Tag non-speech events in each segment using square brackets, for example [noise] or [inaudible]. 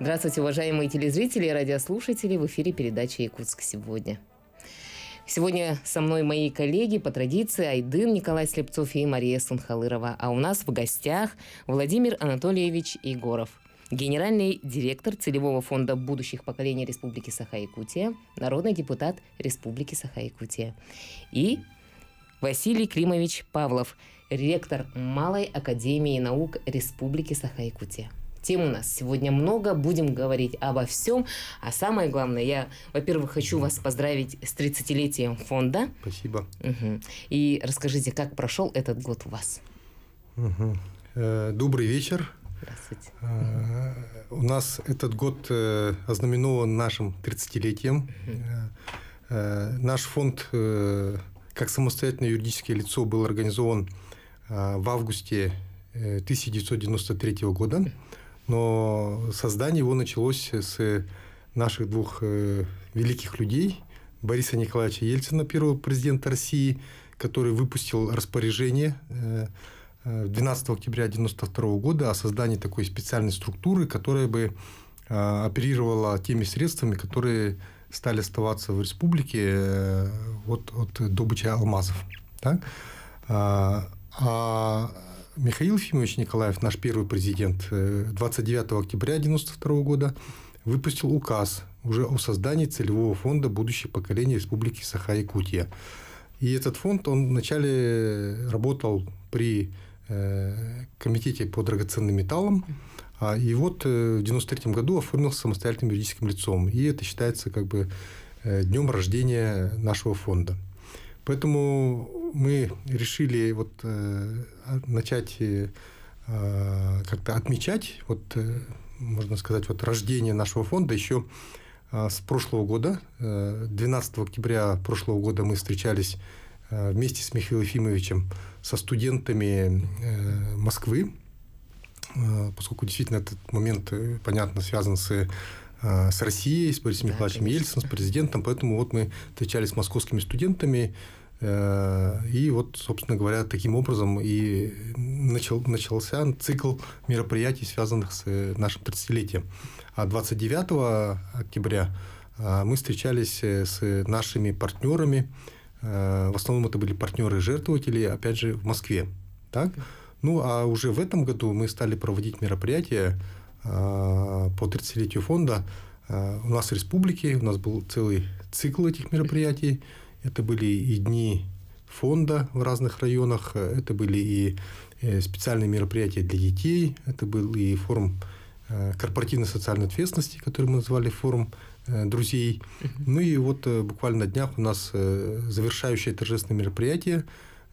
Здравствуйте, уважаемые телезрители и радиослушатели. В эфире передача «Якутск сегодня». Сегодня со мной мои коллеги по традиции Айдын Николай Слепцов и Мария Сунхалырова. А у нас в гостях Владимир Анатольевич Егоров, генеральный директор Целевого фонда будущих поколений Республики Саха-Якутия, народный депутат Республики Саха-Якутия. И Василий Климович Павлов, ректор Малой Академии наук Республики Саха-Якутия. Тем у нас сегодня много, будем говорить обо всем. А самое главное, я, во-первых, хочу вас поздравить с 30-летием фонда. Спасибо. Угу. И расскажите, как прошел этот год у вас? Угу. добрый вечер. Здравствуйте. Э, у нас этот год э, ознаменован нашим 30-летием. Угу. Э, наш фонд как самостоятельное юридическое лицо был организован в августе 1993 года но создание его началось с э, наших двух э, великих людей, Бориса Николаевича Ельцина, первого президента России, который выпустил распоряжение 12 э, октября 1992 года о создании такой специальной структуры, которая бы оперировала теми средствами, которые стали оставаться в республике от, от добычи алмазов. Так? А, а Михаил Ефимович Николаев, наш первый президент, 29 э, октября 1992 года выпустил указ уже о создании целевого фонда «Будущее поколение Республики Саха-Якутия». И этот фонд, он вначале работал при э, комитете по драгоценным металлам, а и вот э, в 93 году оформился самостоятельным юридическим лицом. И это считается как бы днем рождения нашего фонда. Поэтому мы решили вот э, начать э, как-то отмечать, вот э, можно сказать, вот рождение нашего фонда еще с прошлого года. 12 октября прошлого года мы встречались вместе с Михаилом Ефимовичем со студентами Москвы, поскольку действительно этот момент, понятно, связан с с Россией, с Борисом да, Николаевичем конечно. Ельцином, с президентом. Поэтому вот мы встречались с московскими студентами, Э, и вот, собственно говоря, таким образом и начал, начался цикл мероприятий, связанных с э, нашим 30-летием. А 29 октября э, мы встречались с нашими партнерами. В основном это были партнеры жертвователи, опять же, в Москве. Так? Ну, а уже в этом году мы стали проводить мероприятия по 30-летию фонда у нас в республике, у нас был целый цикл этих мероприятий – это были и дни фонда в разных районах, это были и э, специальные мероприятия для детей, это был и форум э, корпоративной социальной ответственности, который мы назвали форум э, друзей. Ну и вот буквально на днях у нас завершающее торжественное мероприятие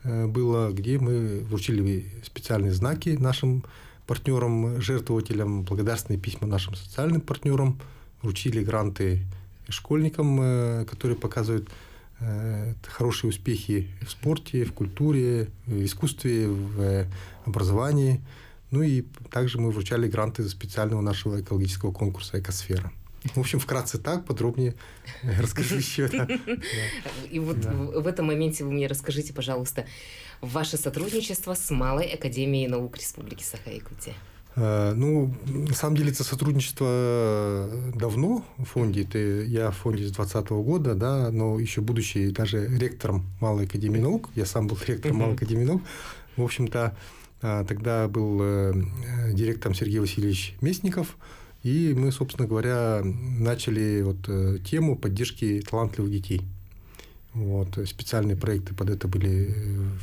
было, где мы вручили специальные знаки нашим партнерам, жертвователям, благодарственные письма нашим социальным партнерам, вручили гранты школьникам, которые показывают Э, хорошие успехи в спорте, в культуре, в искусстве, в э, образовании. Ну и также мы вручали гранты специального нашего экологического конкурса «Экосфера». В общем, вкратце так, подробнее [laughs] расскажу еще. Да. И вот в этом моменте вы мне расскажите, пожалуйста, ваше сотрудничество с Малой Академией наук Республики Саха-Якутия. Э, ну, на самом деле, это сотрудничество давно в фонде. Ты, я в фонде с 2020 года, да, но еще будучи даже ректором Малой Академии наук, я сам был ректором Малой Академии наук, в общем-то, э, тогда был э, директором Сергей Васильевич Местников, и мы, собственно говоря, начали вот тему поддержки талантливых детей. Вот, специальные проекты под это были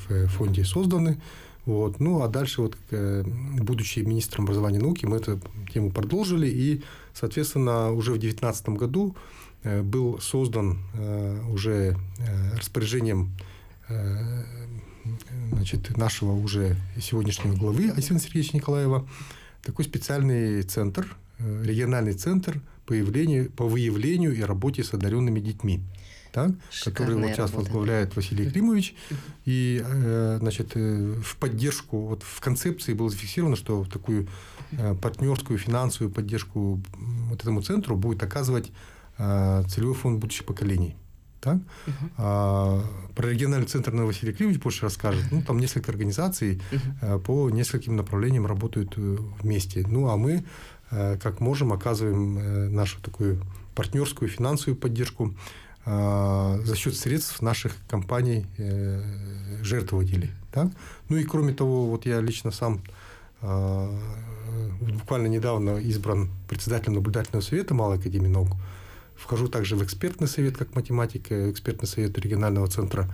в фонде созданы. Вот. Ну, а дальше, вот, э, будучи министром образования и науки, мы эту тему продолжили, и, соответственно, уже в 2019 году э, был создан э, уже распоряжением значит, нашего уже сегодняшнего главы Александра Сергеевича Николаева такой специальный центр, региональный центр по выявлению, по выявлению и работе с одаренными детьми так, который вот сейчас работа, возглавляет Василий Климович. И э, значит, э, в поддержку, вот в концепции было зафиксировано, что такую э, партнерскую финансовую поддержку вот этому центру будет оказывать целевой фонд будущих поколений. Так? Угу. А, про региональный центр на Василий Климович больше расскажет. Ну, там несколько организаций угу. по нескольким направлениям работают вместе. Ну, а мы, как можем, оказываем нашу такую партнерскую финансовую поддержку Э, за счет средств наших компаний э, жертвователей. Да? Ну и кроме того, вот я лично сам э, буквально недавно избран председателем наблюдательного совета Малой Академии наук. Вхожу также в экспертный совет как математика, экспертный совет регионального центра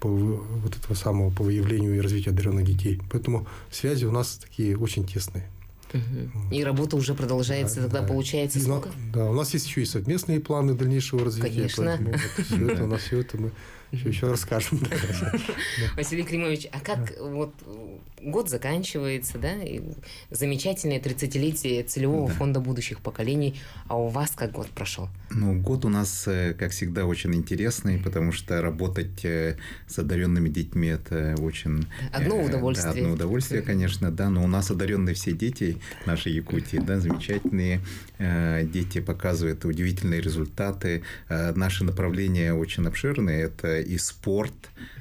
по вот этого самого по выявлению и развитию одаренных детей. Поэтому связи у нас такие очень тесные. И работа уже продолжается, да, тогда да. получается сколько? да, у нас есть еще и совместные планы дальнейшего развития. Конечно. Поэтому, вот, все это, у нас все это мы еще еще расскажем. [laughs] Василий Климович, а как вот год заканчивается, да, и замечательное 30-летие целевого фонда будущих поколений, а у вас как год прошел? Ну, год у нас, э, как всегда, очень интересный, потому что работать э, с одаренными детьми – это очень… Э, одно удовольствие. одно удовольствие, конечно, да, но у нас одаренные все дети нашей Якутии, да, замечательные дети показывают удивительные результаты. Наши направления очень обширные, это и спорт,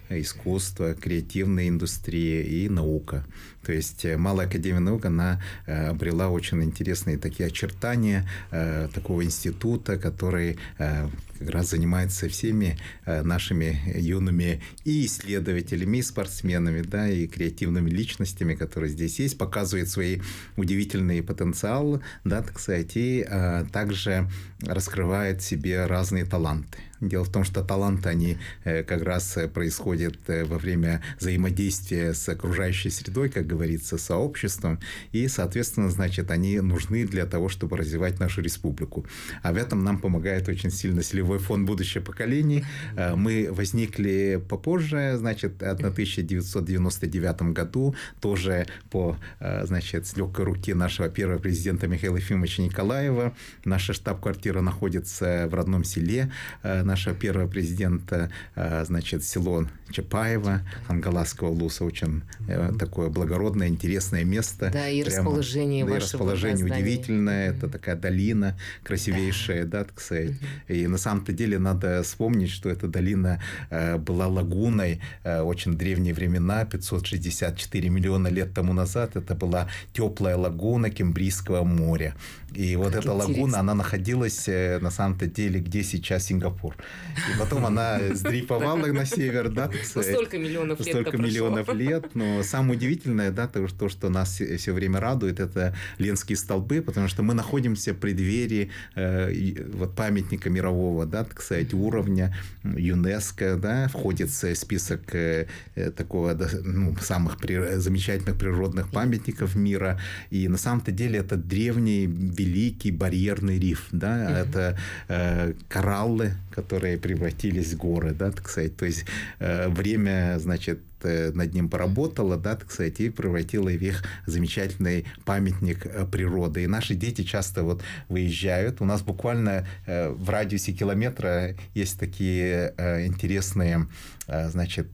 искусство, креативная индустрия и наука. То есть э, малая академия наук, она э, обрела очень интересные такие очертания э, такого института, который как раз занимается всеми нашими юными и исследователями, и спортсменами, да, и креативными личностями, которые здесь есть, показывает свои удивительные потенциалы, да, так сказать, и также раскрывает себе разные таланты. Дело в том, что таланты, они э, как раз э, происходят э, во время взаимодействия с окружающей средой, как говорится, сообществом, и, соответственно, значит, они нужны для того, чтобы развивать нашу республику. А в этом нам помогает очень сильно селевой фонд будущее поколений. Мы возникли попозже, значит, в 1999 году, тоже по, значит, с легкой руки нашего первого президента Михаила Ефимовича Николаева. Наша штаб-квартира находится в родном селе на наша первая президента, э, значит, село Чапаева, Ангаласского луса, очень э, такое благородное, интересное место. Да, и Прямо, расположение да, и расположение удивительное, mm-hmm. это такая долина красивейшая, да, да так сказать. Mm-hmm. И на самом-то деле надо вспомнить, что эта долина э, была лагуной очень древние времена, 564 миллиона лет тому назад, это была теплая лагуна Кембрийского моря. И вот эта интересно. лагуна, она находилась э, на самом-то деле, где сейчас Сингапур. И потом она [laughs] сдрейфовала на север, да? Ну, столько миллионов лет Столько миллионов лет. Но самое удивительное, да, то, что нас все время радует, это Ленские столбы, потому что мы находимся при двери э, вот памятника мирового, да, так сказать, уровня ЮНЕСКО, да, входит в список э, такого ну, самых замечательных природных памятников мира. И на самом-то деле это древний великий барьерный риф, да, mm-hmm. это э, кораллы, которые превратились в горы, да, так сказать, то есть э, время, значит, Э, над ним поработала, да, так сказать, и превратила в их замечательный памятник э, природы. И наши дети часто вот выезжают. У нас буквально э, в радиусе километра есть такие интересные значит,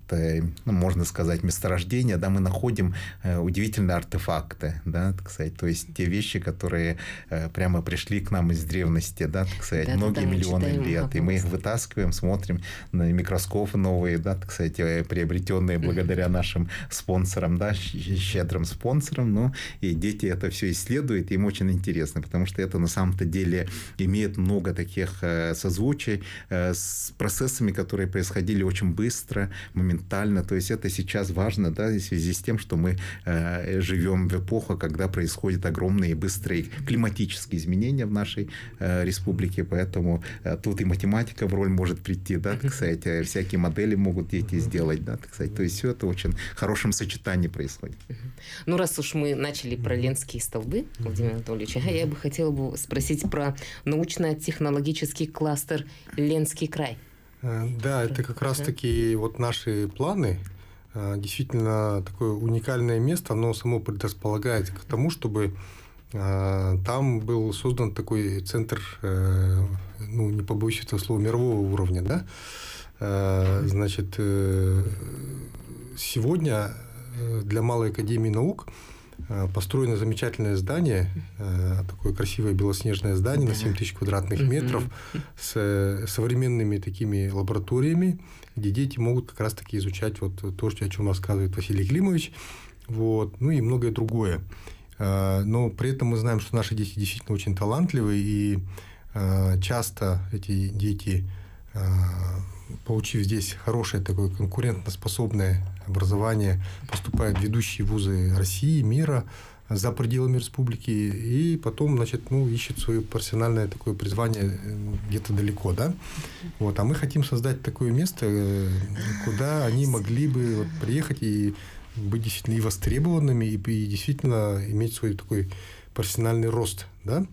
ну, можно сказать, месторождения, да, мы находим удивительные артефакты, да, так сказать, то есть те вещи, которые прямо пришли к нам из древности, да, так сказать, да, многие да, миллионы лет, и мы их вытаскиваем, смотрим на микроскопы новые, да, так сказать, приобретенные благодаря благодаря нашим спонсорам, да, щедрым спонсорам, но и дети это все исследуют, им очень интересно, потому что это на самом-то деле имеет много таких э, созвучий э, с процессами, которые происходили очень быстро, моментально, то есть это сейчас важно, да, в связи с тем, что мы э, живем в эпоху, когда происходят огромные и быстрые климатические изменения в нашей республике, поэтому тут и математика в роль может прийти, да, так сказать, всякие модели могут дети сделать, да, так сказать, то есть все это очень в хорошем сочетании происходит. Ну, раз уж мы начали про ленские столбы, Владимир Анатольевич, а я бы хотела бы спросить про научно-технологический кластер «Ленский край». Э, да, это как раз-таки вот наши планы. Э, действительно, такое уникальное место, оно само предрасполагает к тому, чтобы э, там был создан такой центр, ну, не побоюсь этого слова, мирового уровня, да, Э, значит, э, сегодня э, для Малой Академии Наук построено замечательное здание, такое красивое белоснежное здание на 7 тысяч квадратных метров с современными такими лабораториями, где дети могут как раз-таки изучать вот то, о чем рассказывает Василий Климович, вот, ну и многое другое. Но при этом мы знаем, что наши дети действительно очень талантливые, и часто эти дети получив здесь хорошее такое конкурентоспособное образование, поступают в ведущие вузы России, мира, за пределами республики, и потом, значит, ну, ищет свое профессиональное такое призвание э, где-то далеко, да? Вот, а мы хотим создать такое место, э, куда они могли бы вот, приехать и быть действительно и востребованными, и, и действительно иметь свой такой профессиональный рост, да?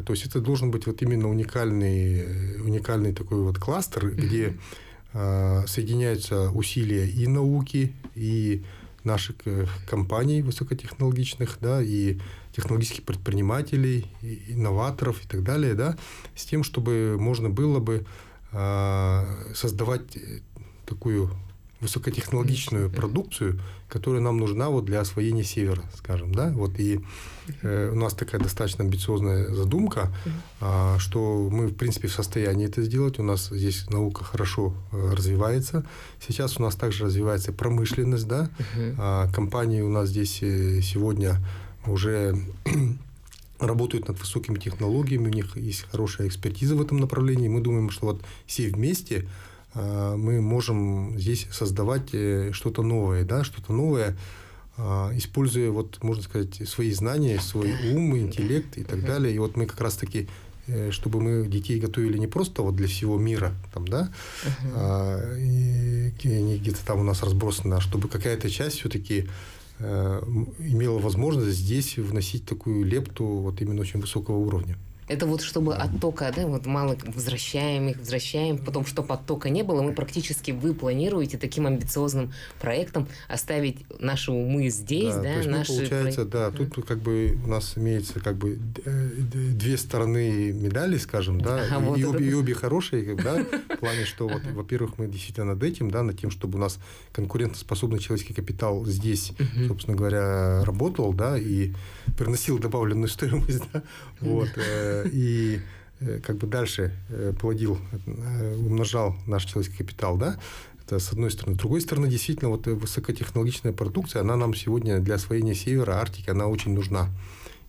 То есть это должен быть вот именно уникальный, э, уникальный такой вот кластер, где э, соединяются усилия и науки, и наших э, компаний высокотехнологичных, да, и технологических предпринимателей, и инноваторов и так далее, да, с тем, чтобы можно было бы а, э, создавать такую высокотехнологичную продукцию, которая нам нужна вот для освоения севера, скажем, да, вот и э, у нас такая достаточно амбициозная задумка, э, что мы в принципе в состоянии это сделать, у нас здесь наука хорошо э, развивается, сейчас у нас также развивается промышленность, да, э, компании у нас здесь э, сегодня уже [clears throat] работают над высокими технологиями, у них есть хорошая экспертиза в этом направлении. Мы думаем, что вот все вместе Э, мы можем здесь создавать э, что-то новое, да, что-то новое, э, используя, вот, можно сказать, свои знания, свой ум, интеллект и так далее. И вот мы как раз-таки чтобы мы детей готовили не просто вот для всего мира, там, да, uh-huh. а, и, и они где-то там у нас разбросаны, а чтобы какая-то часть все-таки э, имела возможность здесь вносить такую лепту вот именно очень высокого уровня. Это вот чтобы оттока, да, вот мало возвращаем их, возвращаем, потом чтобы оттока не было, мы практически, вы планируете таким амбициозным проектом оставить наши умы здесь, да, да то есть ну, наши... получается, да, uh-huh. тут как бы у нас имеется как бы э, две стороны медали, скажем, да, а, и, вот и, это... и обе хорошие, да, [laughs] в плане, что, вот, во-первых, мы действительно над этим, да, над тем, чтобы у нас конкурентоспособный человеческий капитал здесь, uh собственно говоря, работал, да, и приносил добавленную стоимость, [laughs] да, вот, э, и э, как бы дальше э, плодил, э, умножал наш человеческий капитал, да, это с одной стороны. С другой стороны, действительно, вот высокотехнологичная продукция, она нам сегодня для освоения севера, Арктики, она очень нужна.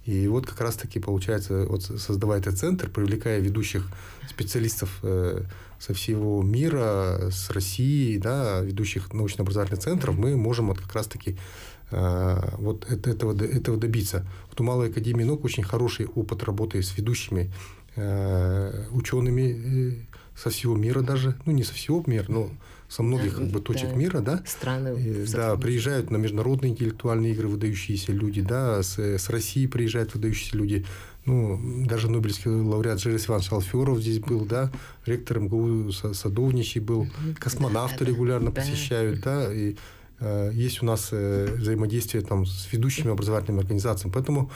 И вот как раз-таки получается, вот создавая этот центр, привлекая ведущих специалистов со всего мира, с России, да, ведущих научно-образовательных центров, мы можем вот как раз-таки вот этого, этого добиться. Вот у Малой Академии наук очень хороший опыт работы с ведущими э, учеными э, со всего мира даже, ну не со всего мира, но со многих как бы, точек да, мира, да, страны, э, да, приезжают на международные интеллектуальные игры выдающиеся люди, да, с, с России приезжают выдающиеся люди, ну даже Нобелевский лауреат Жерес Иванович Алферов здесь был, да, ректор МГУ Садовничий был, космонавты да, регулярно да, посещают, да, и Э, есть у нас э, взаимодействие там, с ведущими образовательными организациями. Поэтому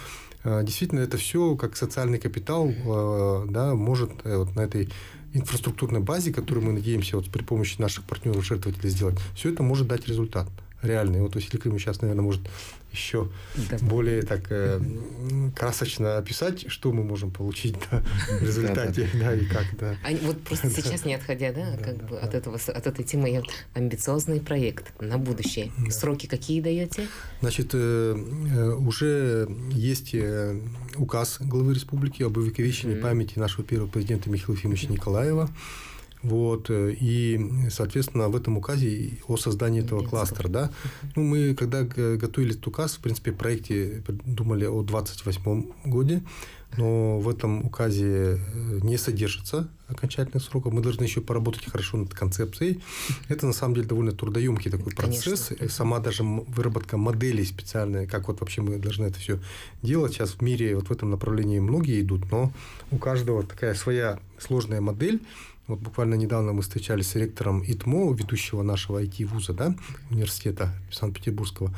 э, действительно это все как социальный капитал да, может вот на этой инфраструктурной базе, которую мы надеемся вот при помощи наших партнеров-жертвователей сделать, все это может дать результат реальные. Вот Василий Климович сейчас, наверное, может еще да. более так э, красочно описать, что мы можем получить да, в результате, да, да. да и как, да. А вот просто [laughs] сейчас не отходя, да, как бы от этого, от этой темы, амбициозный проект на будущее. Сроки какие даете? Значит, э, э, уже есть э, указ главы республики об увековечении памяти нашего первого президента Михаила Ефимовича Николаева. Вот, э, и, соответственно, в этом указе о создании этого кластера, да, ну, мы, когда готовили этот указ, в принципе, в проекте думали о 28 году но в этом указе э, не содержится окончательных сроков. Мы должны еще поработать хорошо над концепцией. Это на самом деле довольно трудоемкий такой процесс. Конечно. Сама даже выработка моделей специальной, как вот вообще мы должны это все делать. Сейчас в мире вот в этом направлении многие идут, но у каждого такая своя сложная модель. Вот буквально недавно мы встречались с ректором ИТМО, ведущего нашего IT-вуза, да, университета Санкт-Петербургского.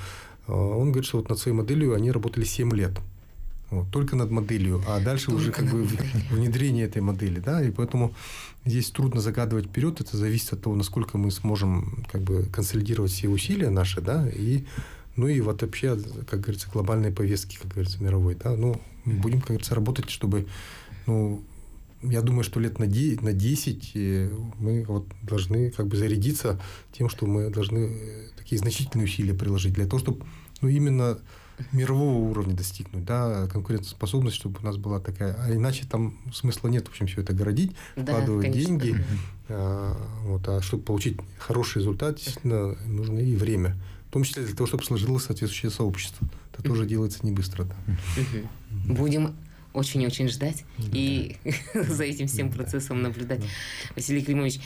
Э, он говорит, что вот над своей моделью они работали 7 лет. Вот, только над моделью, а дальше только уже как бы внедрение этой модели, да, и поэтому здесь трудно загадывать вперед, это зависит от того, насколько мы сможем как бы консолидировать все усилия наши, да, и ну и вот вообще, как говорится, глобальные повестки, как говорится, мировой, да, ну будем, как говорится, работать, чтобы, ну, я думаю, что лет на 10, на 10 э, мы вот должны как бы зарядиться тем, что мы должны э, такие значительные усилия приложить для того, чтобы ну, именно мирового уровня достигнуть, да, конкурентоспособность, чтобы у нас была такая. А иначе там смысла нет, в общем, все это городить, да, вкладывать конечно. деньги. А, вот, а чтобы получить хороший результат, действительно, нужно и время. В том числе для того, чтобы сложилось соответствующее сообщество. Это тоже делается не быстро. Да. Будем очень-очень ждать да. и [laughs] за этим всем процессом наблюдать. Василий Климович,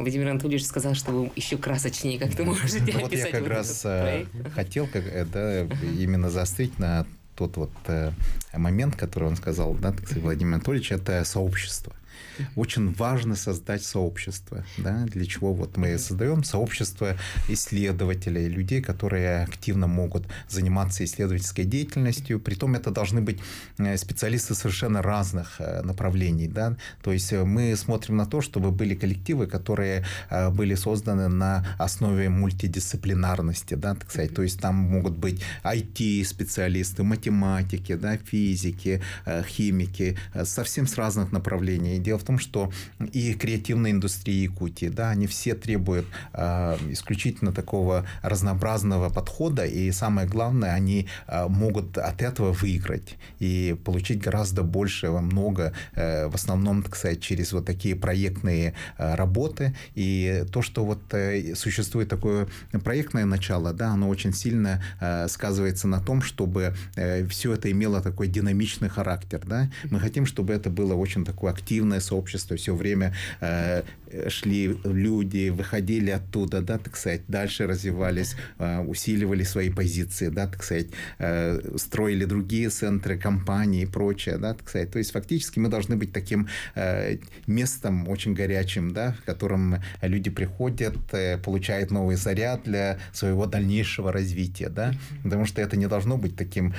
Владимир Анатольевич сказал, что вы еще красочнее как-то можете описать. Ну, вот я как раз э, хотел э, именно заострить на тот вот э, момент, который он сказал, да, Владимир Анатольевич, это сообщество. Очень важно создать сообщество, да, для чего вот мы создаем сообщество исследователей, людей, которые активно могут заниматься исследовательской деятельностью. Притом это должны быть э, специалисты совершенно разных э, направлений. Да? То есть э, мы смотрим на то, чтобы были коллективы, которые были созданы на основе мультидисциплинарности. Да, так сказать. То есть там могут быть IT-специалисты, математики, да, физики, химики, совсем с разных направлений Дело в том, что и креативная индустрия Якутии, да, они все требуют э, исключительно такого разнообразного подхода, и самое главное, они э, могут от этого выиграть и получить гораздо больше, во много, э, в основном, так сказать, через вот такие проектные э, работы, и то, что вот э, существует такое проектное начало, да, оно очень сильно э, сказывается на том, чтобы э, все это имело такой динамичный характер, да, мы хотим, чтобы это было очень такое активное современное сообщество все время э, шли люди, выходили оттуда, да, так сказать, дальше развивались, а, усиливали свои позиции, да, так сказать, э, строили другие центры, компании и прочее, да, так сказать. То есть фактически мы должны быть таким э, местом очень горячим, да, в котором люди приходят, э, получают новый заряд для своего дальнейшего развития, да, потому что это не должно быть таким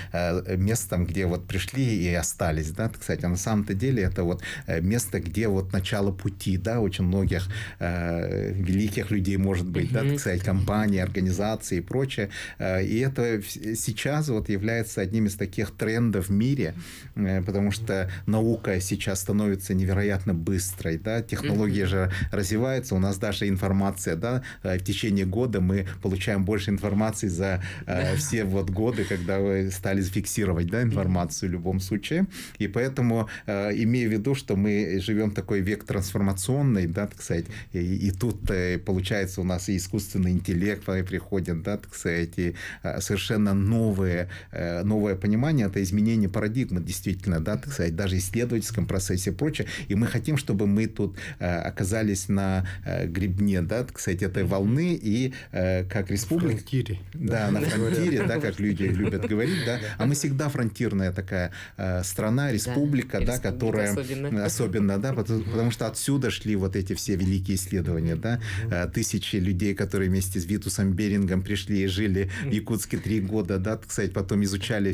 местом, где вот пришли и остались, да, так сказать, а на самом-то деле это вот место, где вот начало пути, да, очень много многих э, великих людей, может быть, mm-hmm. да, так сказать, компаний, организаций и прочее. Э, и это сейчас вот является одним из таких трендов в мире, э, потому что наука сейчас становится невероятно быстрой, да, технологии mm-hmm. же развиваются, у нас даже информация, да, э, в течение года мы получаем больше информации за э, все вот годы, когда вы стали зафиксировать, да, информацию в любом случае, и поэтому, э, имея в виду, что мы живем такой век трансформационный, да, так сказать, и, и тут э, получается у нас и искусственный интеллект приходит, да, так сказать, и э, совершенно новые, э, новое понимание, это изменение парадигмы, действительно, да, так сказать, даже исследовательском процессе и прочее, и мы хотим, чтобы мы тут оказались на гребне, да, так сказать, этой волны, и как республика... Фронтире. Да, на фронтире, да, как люди любят говорить, да, а мы всегда фронтирная такая страна, республика, да, да которая... Особенно. Особенно, да, потому что отсюда шли вот эти все великие исследования, да, э, тысячи людей, которые вместе с Витусом Берингом пришли и жили в Якутске три года, да, кстати, потом изучали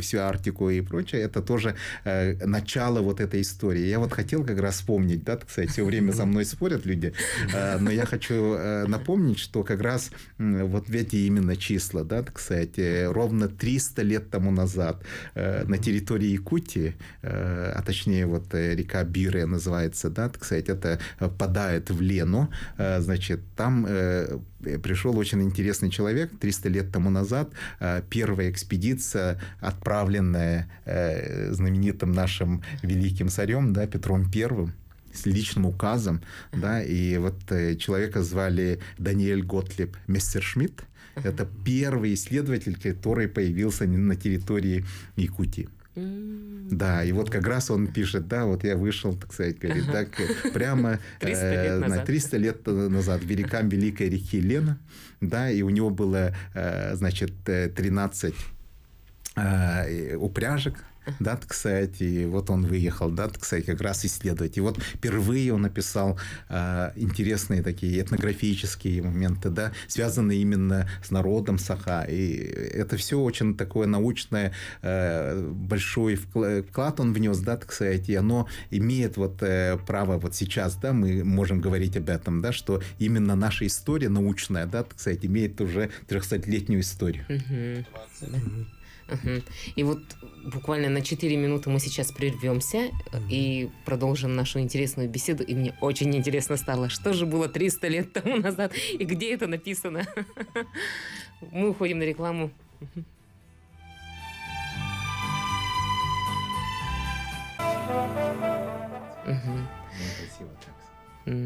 всю Арктику и прочее, это тоже э, начало вот этой истории. Я вот хотел как раз вспомнить, да, кстати, все время со мной спорят люди, э, но я хочу напомнить, что как раз вот эти именно числа, да, кстати, ровно 300 лет тому назад на территории Якутии, а точнее вот река Бире называется, да, кстати, это попадает в Лену, э, значит, там э, э, пришел очень интересный человек 300 лет тому назад. Первая экспедиция, отправленная знаменитым нашим великим царем, да, Петром Первым, с личным указом, да, и вот человека звали Даниэль Готлиб Мессершмитт, это первый исследователь, который появился на территории Якутии. Да, и вот как раз он пишет, да, вот я вышел, так сказать, говорит, так прямо 300 [laughs] э, лет, назад. 300 лет назад берегам Великой реки Лена, да, и у него было, э, значит, 13 э, упряжек, да, кстати, и вот он выехал, да, кстати, как раз исследовать. И вот впервые он написал э, интересные такие этнографические моменты, да, связанные именно с народом Саха. И это все очень такое научное, э, большой вклад он внес, да, кстати, и оно имеет вот э, право вот сейчас, да, мы можем говорить об этом, да, что именно наша история научная, да, кстати, имеет уже 300-летнюю историю. Угу. Угу. И вот буквально на 4 минуты мы сейчас прервемся mm-hmm. и продолжим нашу интересную беседу. И мне очень интересно стало, что же было 300 лет тому назад и где это написано. [laughs] Мы уходим на рекламу. Угу. Красиво так.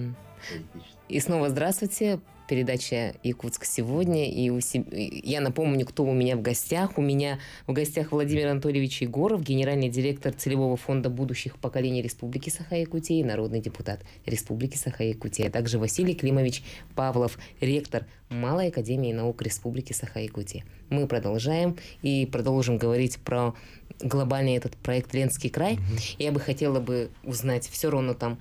И снова здравствуйте передача «Якутск сегодня». И у себ... я напомню, кто у меня в гостях. У меня в гостях Владимир Анатольевич Егоров, генеральный директор Целевого фонда будущих поколений Республики Саха-Якутия и народный депутат Республики Саха-Якутия. А также Василий Климович Павлов, ректор Малой Академии наук Республики Саха-Якутия. Мы продолжаем и продолжим говорить про глобальный этот проект «Ленский край». Угу. Я бы хотела бы узнать все равно там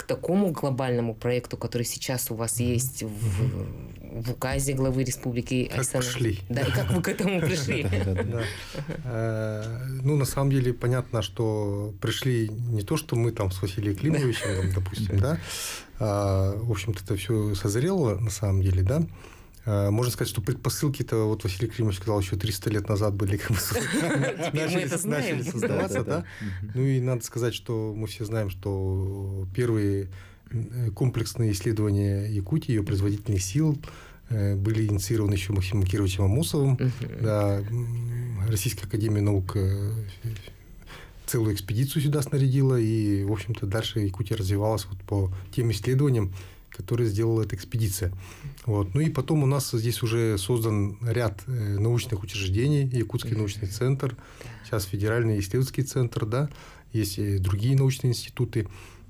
к такому глобальному проекту, который сейчас у вас есть в, в указе главы республики. Как пришли. Да, и как вы к этому [laughs] пришли. Э, ну, на самом деле, понятно, что пришли не то, что мы там с Василием Климовичем, допустим, да, [laughs] а, в общем-то, это все созрело на самом деле, да, а, можно сказать, что предпосылки-то, вот Василий Кремович сказал, еще 300 лет назад были как бы [laughs] [laughs] начали создаваться, да? Ну и надо сказать, что мы все знаем, что первые э, комплексные исследования Якутии, ее производительных сил э, были инициированы еще Мухимом Кировичем Амосовым, да, Российской Академией Наук э, целую экспедицию сюда снарядила, и, в общем-то, дальше Якутия развивалась вот по тем исследованиям, который сделала эта экспедиция. Вот. Ну и потом у нас здесь уже создан ряд э, научных учреждений, Якутский научный центр, сейчас Федеральный исследовательский центр, да, есть и другие научные институты.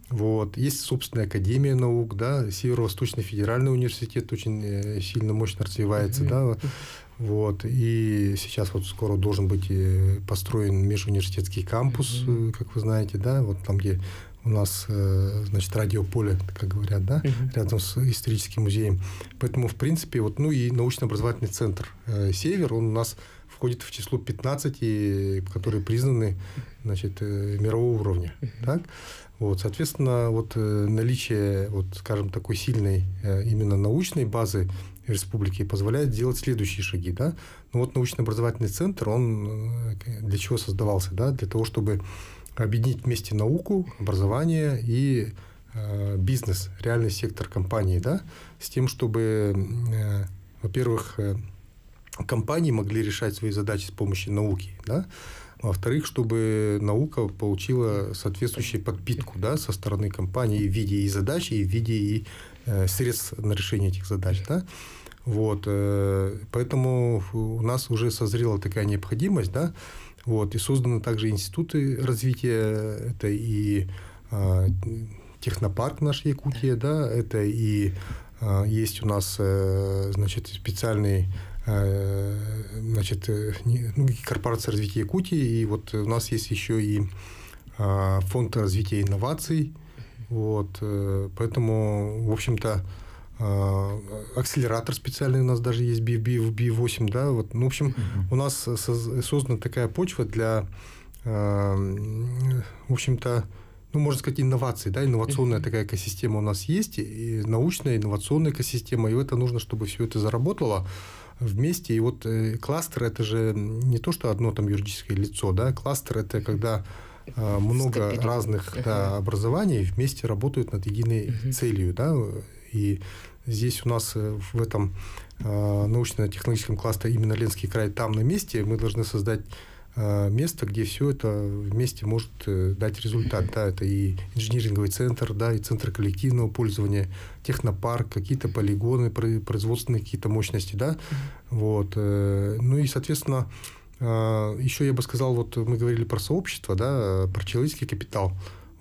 Вот. Есть собственная академия наук, да, Северо-Восточный федеральный университет очень э, сильно мощно развивается, да, вот. И сейчас вот скоро должен быть э, построен межуниверситетский кампус, как вы знаете, да, вот там, где у нас, э, значит, радиополе, как говорят, да, uh-huh. рядом с историческим музеем. Поэтому, в принципе, вот, ну и научно-образовательный центр э, «Север», он у нас входит в число 15, которые признаны, значит, э, мирового уровня, uh-huh. так? Вот, соответственно, вот наличие, вот, скажем, такой сильной именно научной базы республики позволяет делать следующие шаги, да. Ну вот научно-образовательный центр, он для чего создавался, да? Для того, чтобы объединить вместе науку, образование и э, бизнес, реальный сектор компании, да, с тем, чтобы, э, во-первых, э, компании могли решать свои задачи с помощью науки, да, ну, во-вторых, чтобы наука получила соответствующую подпитку да, со стороны компании в виде и задач, и в виде и э, средств на решение этих задач. Да? Вот, э, поэтому у нас уже созрела такая необходимость, да, вот. И созданы также институты развития, это и э, технопарк наш Якутия, да, это и э, есть у нас, э, значит, специальный э, значит, э, ну, корпорация развития Якутии, и вот у нас есть еще и а, фонд развития инноваций, вот, э, поэтому, в общем-то, а, акселератор специальный у нас даже есть BFB, B8, да, вот, ну, в общем, у нас создана такая почва для, а, в общем-то, ну, можно сказать, инноваций, да, инновационная такая экосистема у нас есть, и научная, инновационная экосистема, и это нужно, чтобы все это заработало вместе, и вот э, кластер – это же не то, что одно там юридическое лицо, да, кластер – это когда а, много разных да, образований вместе работают над единой целью, да, и Здесь у нас э, в этом э, научно-технологическом кластере именно Ленский край там на месте. Мы должны создать э, место, где все это вместе может дать результат. Да, это и инжиниринговый центр, да, и центр коллективного пользования, технопарк, какие-то полигоны, производственные какие-то мощности, да, вот. Ну и, соответственно, еще я бы сказал, вот мы говорили про сообщество, да, про человеческий капитал.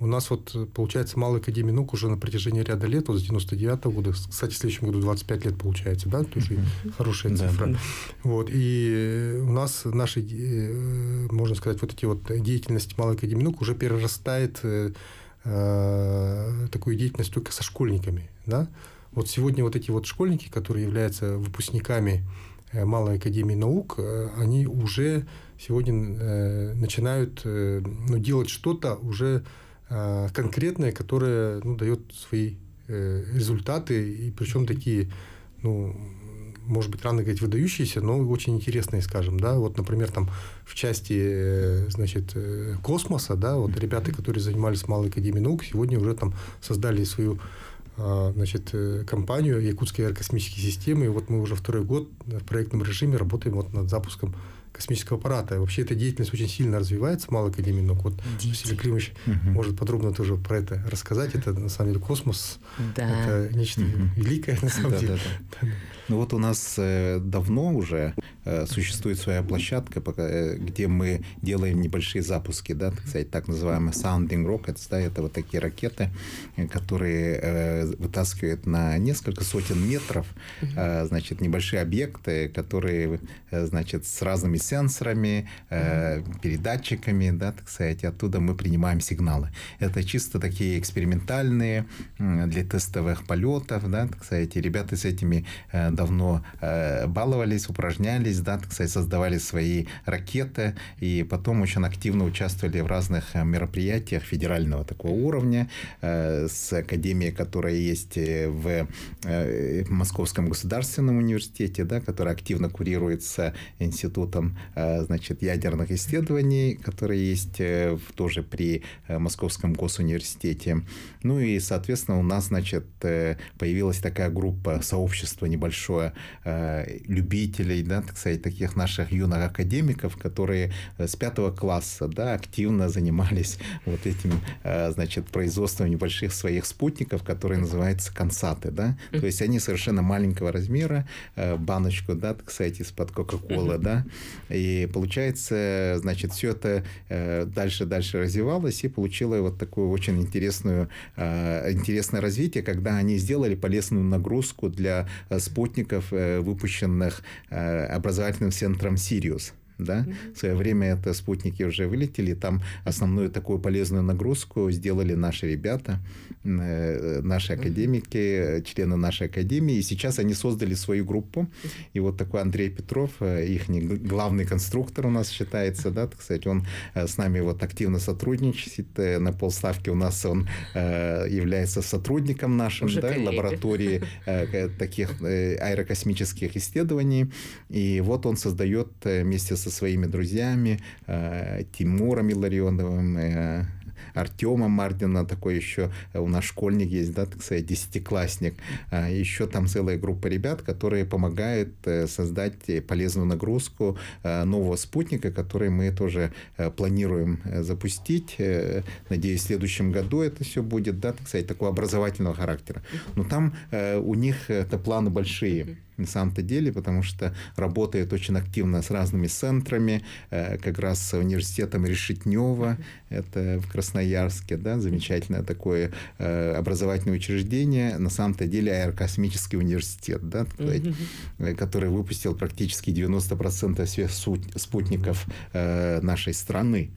У нас вот, э, получается, Малая Академия наук уже на протяжении ряда лет, вот с 99 -го года, кстати, в следующем году 25 лет получается, да, тоже хорошая цифра. Вот, и э, у нас наши, э, можно сказать, вот эти вот деятельность Малой Академии наук уже перерастает э, такую деятельность только со школьниками, да. Вот сегодня вот эти вот школьники, которые являются выпускниками Малой Академии Наук, они уже сегодня э, начинают э, ну, делать что-то уже Э, конкретное, которое ну, дает свои э, результаты, и причем такие, ну, может быть, рано говорить выдающиеся, но очень интересные, скажем, да, вот, например, там в части, э, значит, космоса, да, вот ребята, которые занимались Малой Академией наук, сегодня уже там создали свою значит, компанию Якутские аэрокосмические системы. И вот мы уже второй год в проектном режиме работаем вот над запуском космического аппарата. Вообще эта деятельность очень сильно развивается в Малой Академии наук. Вот Василий Климович угу. может подробно тоже про это рассказать. Это, на самом деле, космос. Да. Это нечто угу. великое, на самом да, деле. Да, [laughs] да. Ну вот у нас э, давно уже э, существует своя площадка, э, где мы делаем небольшие запуски, да, так сказать, так называемые sounding rockets, да, это вот такие ракеты, которые вытаскивают на несколько сотен метров, значит, небольшие объекты, которые, значит, с разными сенсорами, передатчиками, да, так сказать, оттуда мы принимаем сигналы. Это чисто такие экспериментальные для тестовых полетов, да, так сказать, и ребята с этими давно э, баловались, упражнялись, да, так сказать, создавали свои ракеты, и потом очень активно участвовали в разных э, мероприятиях федерального такого уровня э, с академией, которая есть э, в э, Московском государственном университете, да, которая активно курируется институтом э, значит, ядерных исследований, которые есть э, тоже при э, Московском госуниверситете. Ну и, соответственно, у нас, значит, э, появилась такая группа, сообщества небольшое, большое э, любителей, да, так сказать, таких наших юных академиков, которые с пятого класса, да, активно занимались вот этим, э, значит, производством небольших своих спутников, которые называются консаты, да, то есть они совершенно маленького размера, э, баночку, да, так сказать, из-под Кока-Колы, да, и получается, значит, все это дальше-дальше развивалось и получило вот такую очень интересную, интересное развитие, когда они сделали полезную нагрузку для спутников работников, э, выпущенных э, образовательным центром «Сириус». Да? В свое время это спутники уже вылетели, там основную такую полезную нагрузку сделали наши ребята, э, наши академики, члены нашей академии. И сейчас они создали свою группу. И вот такой Андрей Петров, э, их главный конструктор у нас считается, да, кстати, он э, с нами вот активно сотрудничает. На полставки у нас он является сотрудником нашим, уже да, коллеги. лаборатории [laughs] таких аэрокосмических исследований. И вот он создает вместе со со своими друзьями, э, Тимуром Илларионовым, э, Артема Мардина, такой еще э, у нас школьник есть, да, так сказать, десятиклассник. Еще там целая группа ребят, которые помогают создать полезную нагрузку нового спутника, который мы тоже планируем запустить. Надеюсь, в следующем году это все будет, да, так сказать, такого образовательного характера. Но там у них это планы большие на самом-то деле, потому что работает очень активно с разными центрами, э, как раз с университетом Решетнева, это в Красноярске, да, замечательное такое э, образовательное учреждение, на самом-то деле аэрокосмический университет, да, э, который выпустил практически 90% всех спутников нашей страны.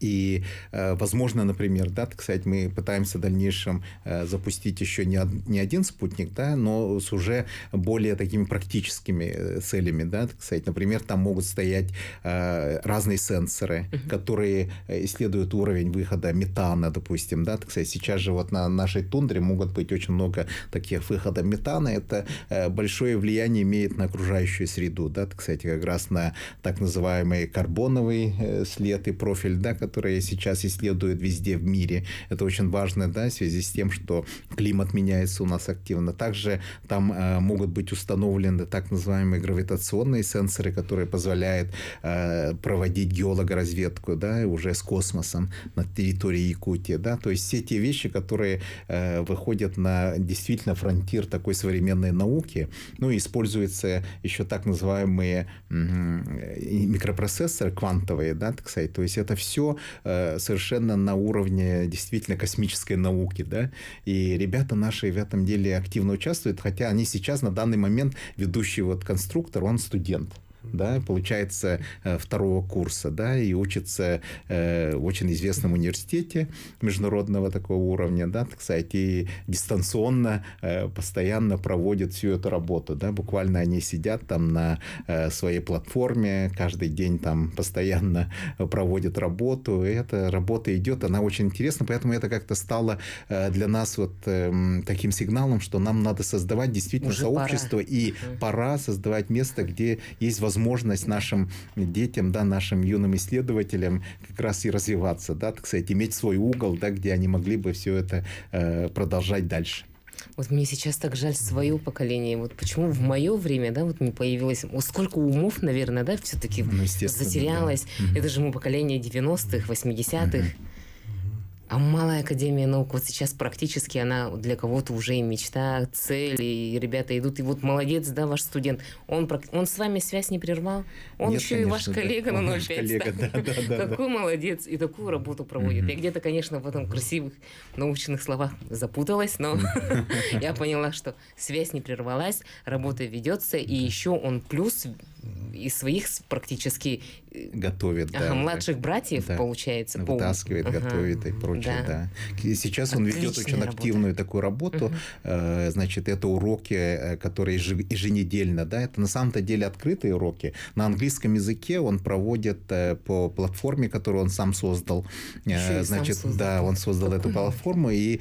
И, э, возможно, например, да, так сказать, мы пытаемся в дальнейшем э, запустить еще не, не один спутник, да, но с уже более такими практическими э, целями, да, так сказать. Например, там могут стоять разные сенсоры, которые исследуют уровень выхода метана, допустим, да, так сказать. Сейчас же вот на нашей тундре могут быть очень много таких выходов метана. Это большое влияние имеет на окружающую среду, да, так сказать, как раз на так называемый карбоновый след и профиль, да, которые сейчас исследуют везде в мире. Это очень важно, да, в связи с тем, что климат меняется у нас активно. Также там э, могут быть установлены так называемые гравитационные сенсоры, которые позволяют э, проводить геологоразведку, да, уже с космосом на территории Якутии, да. То есть все те вещи, которые э, выходят на действительно фронтир такой современной науки. Ну, и используются еще так называемые э, микропроцессоры квантовые, да, так сказать. То есть это все Э, совершенно на уровне действительно космической науки, да, и ребята наши в этом деле активно участвуют, хотя они сейчас на данный момент ведущий вот конструктор, он студент да, получается э, второго курса, да, и учится э, в очень известном университете международного такого уровня, да, так сказать, и дистанционно э, постоянно проводит всю эту работу, да, буквально они сидят там на своей платформе, каждый день там постоянно проводят работу, и эта работа идет, она очень интересна, поэтому это как-то стало для нас вот эм, таким сигналом, что нам надо создавать действительно Уже сообщество, пора. и пора создавать место, где есть возможность возможность нашим детям, да, нашим юным исследователям как раз и развиваться, да, так сказать, иметь свой угол, да, где они могли бы все это э, продолжать дальше. Вот мне сейчас так жаль свое поколение. Вот почему в мое время, да, вот не появилось... Вот сколько умов, наверное, да, все-таки ну, затерялось. Да. Это же мое поколение 90-х, 80-х. Угу. А малая академия наук вот сейчас практически она для кого-то уже и мечта, цель, и ребята идут, и вот молодец, да, ваш студент, он, он с вами связь не прервал, он Нет, еще конечно, и ваш коллега он ну, на 05, коллега, да, да, да, какой да. молодец, и такую работу проводит. Mm-hmm. Я где-то, конечно, в этом красивых научных словах запуталась, но [laughs] [laughs] я поняла, что связь не прервалась, работа ведется, и еще он плюс из своих практически э, готовит, ага, да, младших братьев да, получается, вытаскивает, помню. готовит ага, и прочее, да. да. Сейчас Отличная он ведет очень работа. активную такую работу, угу. значит, это уроки, э, которые еженедельно, да, это на самом-то деле открытые уроки. На английском языке он проводит по платформе, которую он сам создал, Еще значит, сам создал. да, он создал Какой эту платформу и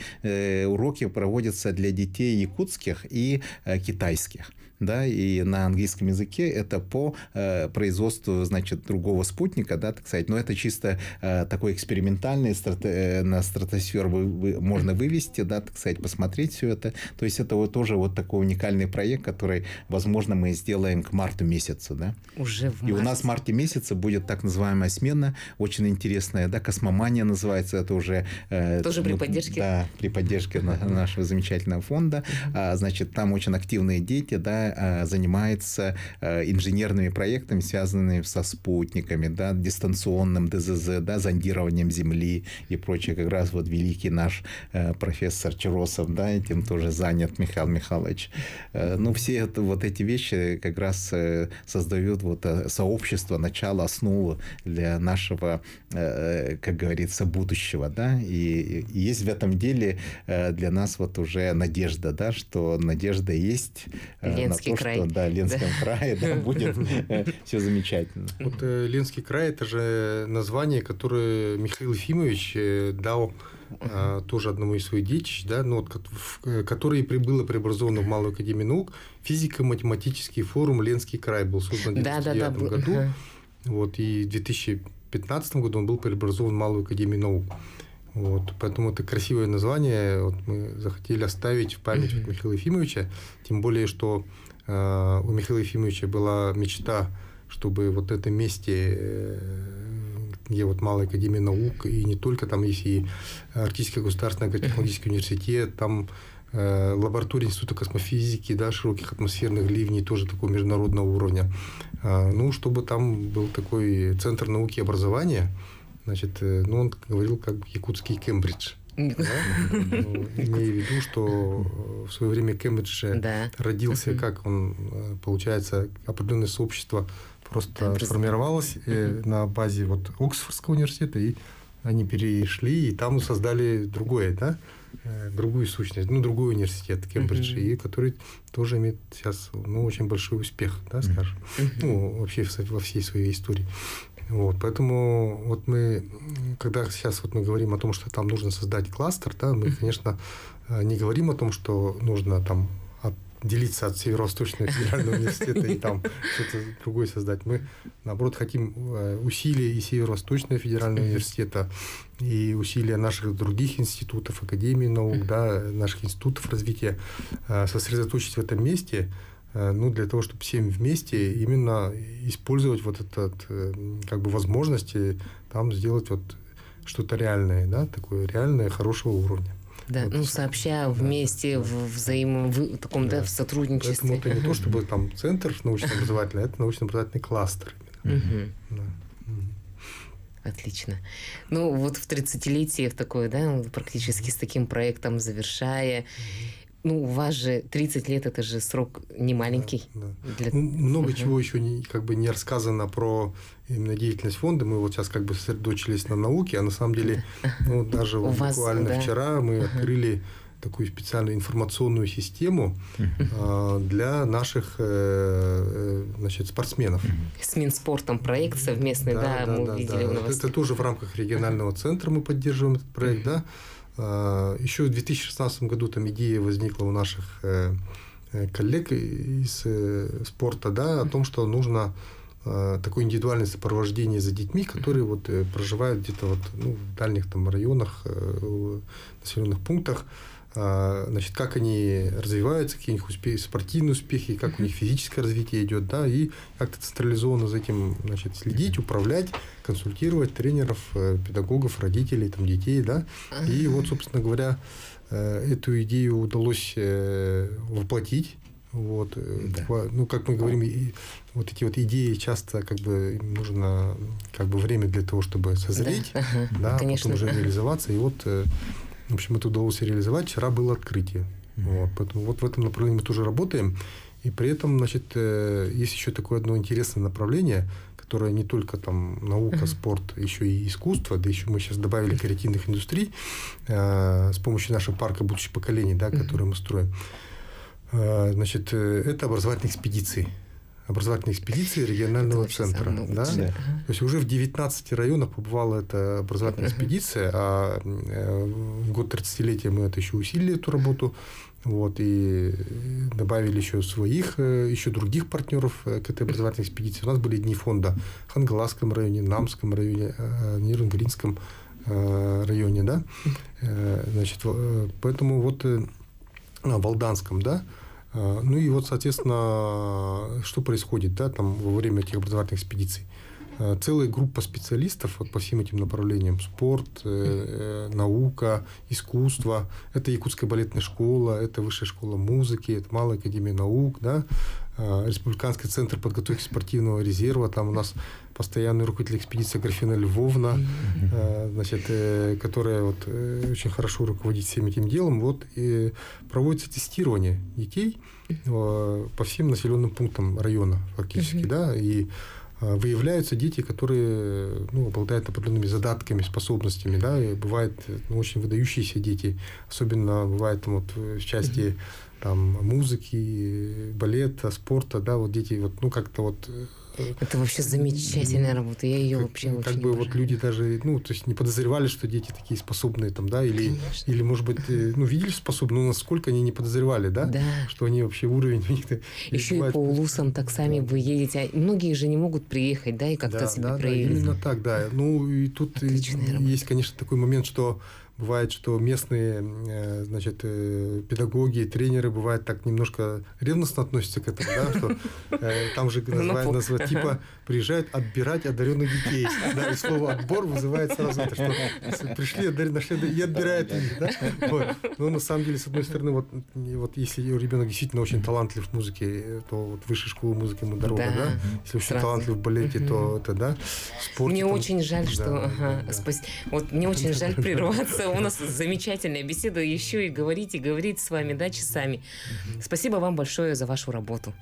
уроки проводятся для детей якутских и китайских да, и на английском языке это по э, производству, значит, другого спутника, да, так сказать, но это чисто э, такой экспериментальный, страт... Э, на стратосферу вы, вы, можно вывести, да, так сказать, посмотреть все это, то есть это вот тоже вот такой уникальный проект, который, возможно, мы сделаем к марту месяцу, да. Уже в марте. И у нас в марте месяце будет так называемая смена, очень интересная, да, космомания называется, это уже... Э, тоже ну, при поддержке. Да, при поддержке нашего замечательного фонда, а, значит, там очень активные дети, да, Э, занимается э, инженерными проектами, связанными со спутниками, да, дистанционным ДЗЗ, да, зондированием Земли и прочее. Как раз вот великий наш э, профессор Чуросов, да, этим тоже занят Михаил Михайлович. Ну, все это, вот эти вещи как раз создают вот сообщество, начало, основу для нашего, как говорится, будущего, да, и, есть в этом деле для нас вот уже надежда, да, что надежда есть. Лен, Ленский на то, край. что да, в Ленском да. крае да, [laughs] будет э, все замечательно. Вот э, Ленский край – это же название, которое Михаил Ефимович э, дал тоже одному из своих детищ, да, ну, вот, в, прибыло преобразовано в Малую Академию наук, физико-математический форум «Ленский край» был создан в 1999 да, да, да. году. Вот, и в 2015 году он был преобразован в Малую Академию наук. Вот, поэтому это красивое название вот мы захотели оставить в память mm-hmm. Михаила Ефимовича, тем более, что э, у Михаила Ефимовича была мечта, чтобы вот это месте э, где вот Малая Академия наук, и не только, там есть и Арктический государственный агротехнологический университет, там э, лаборатория Института космофизики, да, широких атмосферных ливней, тоже такого международного уровня. Э, ну, чтобы там был такой центр науки и образования – Значит, э, ну, он говорил как якутский Кембридж. Ну, имея в виду, что э, в свое время Кембридж родился, как он, э, получается, определенное сообщество просто да, сформировалось э, на базе вот Оксфордского университета, и они перешли, и там создали другое, да, э, другую сущность, ну, другой университет Кембридж, и который тоже имеет сейчас, ну, очень большой успех, да, скажем, ну, вообще во всей своей истории. Вот, поэтому вот мы, когда сейчас вот мы говорим о том, что там нужно создать кластер, да, мы, конечно, э, не говорим о том, что нужно там делиться от Северо-Восточного федерального [laughs] университета и там что-то другое создать. Мы, наоборот, хотим э, усилия и Северо-Восточного федерального университета, и усилия наших других институтов, Академии наук, да, наших институтов развития э, сосредоточить в этом месте – Э, ну, для того, чтобы всем вместе именно использовать вот этот, э, как бы, возможности там сделать вот что-то реальное, да, такое реальное, хорошего уровня. Да, вот, ну сообща да, вместе да, в взаимо в таком да, да в сотрудничестве. Поэтому это не то, чтобы [laughs] там центр научно-образовательный, а это научно-образовательный кластер. Угу. Отлично. Ну вот в 30-летие в такое, да, практически с таким проектом завершая. Ну, у вас же 30 лет, это же срок не маленький. Да, да. Для... Ну, много uh чего еще не, как бы не рассказано про именно деятельность фонда. Мы вот сейчас как бы сосредоточились на науке, а на самом деле, ну, даже [laughs] у буквально вас, да. вчера мы uh открыли такую специальную информационную систему э, для наших э, э значит, спортсменов. С Минспортом проект совместный, да, да, да мы да, видели да. у нас. Это тоже в рамках регионального центра мы поддерживаем этот проект, да. Э, Еще в 2016 году там идея возникла у наших э, э, коллег из спорта, да, о том, что нужно такое индивидуальное сопровождение за детьми, которые вот проживают где-то вот ну, в дальних там районах, населенных пунктах. А, значит, как они развиваются, какие у них успехи, спортивные успехи, как у них физическое развитие идет, да, и как-то централизованно за этим, значит, следить, управлять, консультировать тренеров, э, педагогов, родителей, там, детей, да, и вот, собственно говоря, э, эту идею удалось э, воплотить, вот, да. Типа, ну, как мы говорим, вот эти вот идеи часто как бы нужно как бы время для того, чтобы созреть, да, да потом уже реализоваться, и вот в общем, это удалось реализовать. Вчера было открытие. Вот, поэтому вот в этом направлении мы тоже работаем. И при этом, значит, э, есть еще такое одно интересное направление, которое не только там наука, спорт, еще и искусство, да еще мы сейчас добавили креативных индустрий э, с помощью нашего парка будущих поколений, да, который мы строим. Э, значит, э, это образовательные экспедиции образовательной экспедиции регионального центра. Да? да? То есть уже в 19 районах побывала эта образовательная экспедиция, а э, в год 30-летия мы это еще усилили, эту работу. Вот, и добавили еще своих, э, еще других партнеров э, к этой образовательной экспедиции. У нас были дни фонда в Хангаласском районе, Намском районе, Нирнгринском районе, да. Значит, поэтому вот в Алданском, да, Э, ну и вот, соответственно, что происходит да, там, во время этих образовательных экспедиций? Э, целая группа специалистов вот, по всем этим направлениям – спорт, э, э, наука, искусство. Это Якутская балетная школа, это Высшая школа музыки, это Малая академия наук, да? Э, Республиканский центр подготовки спортивного резерва. Там у нас постоянный руководитель экспедиции Графина Львовна, э, значит, э, которая вот, э, очень хорошо руководит всем этим делом. Вот и проводится тестирование детей по всем населенным пунктам района фактически, угу. да, и выявляются дети, которые ну, обладают определенными задатками, способностями, да, и бывают ну, очень выдающиеся дети, особенно бывает вот в части там, музыки, балета, спорта, да, вот дети вот, ну, как-то вот... Э, Это вообще э, замечательная работа, я ее как, вообще как очень Как бы обожаю. вот люди даже, ну, то есть не подозревали, что дети такие способные там, да, или, Конечно. или может быть, э, ну, видели способные, но насколько они не подозревали, да, да. что они вообще уровень у них... Еще и по улусам так сами да. вы едете, а многие же не могут приехать, да, и как-то да, себя да, проявить. Да, именно так, да, ну, и тут есть, конечно, такой момент, что Бывает, что местные э, значит, э, педагоги, тренеры, бывает так немножко ревностно относятся к этому, да, что э, там же ну, называют, называют типа приезжают отбирать одаренных детей. Да, и слово «отбор» вызывает сразу это, что пришли, нашли и отбирают их. Да? Вот. Но ну, на самом деле, с одной стороны, вот, вот если ребенок действительно очень талантлив в музыке, э, то вот высшей школы музыки ему дорога, да. да? Если очень сразу. талантлив в балете, то это, да, спорт. Мне там... очень жаль, что... Да, ага, да. Спас... Вот мне очень жаль прерваться. У нас замечательная беседа. Еще и говорить, и говорить с вами, да, часами. Спасибо вам большое за вашу работу.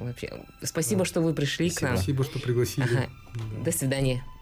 Вообще, спасибо, что вы пришли к нам. Спасибо, что пригласили. Ага. Да. До свидания.